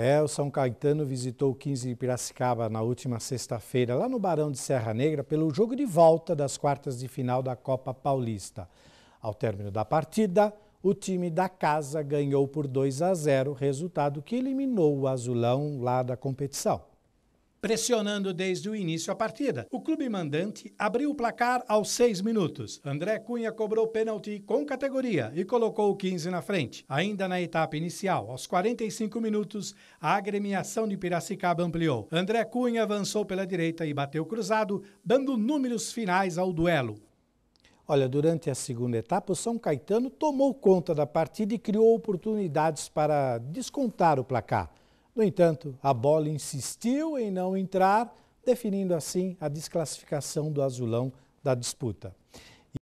É, o São Caetano visitou o 15 de Piracicaba na última sexta-feira, lá no Barão de Serra Negra, pelo jogo de volta das quartas de final da Copa Paulista. Ao término da partida, o time da casa ganhou por 2 a 0, resultado que eliminou o azulão lá da competição pressionando desde o início a partida. O clube mandante abriu o placar aos seis minutos. André Cunha cobrou pênalti com categoria e colocou o 15 na frente. Ainda na etapa inicial, aos 45 minutos, a agremiação de Piracicaba ampliou. André Cunha avançou pela direita e bateu cruzado, dando números finais ao duelo. Olha, durante a segunda etapa, o São Caetano tomou conta da partida e criou oportunidades para descontar o placar. No entanto, a bola insistiu em não entrar, definindo assim a desclassificação do azulão da disputa.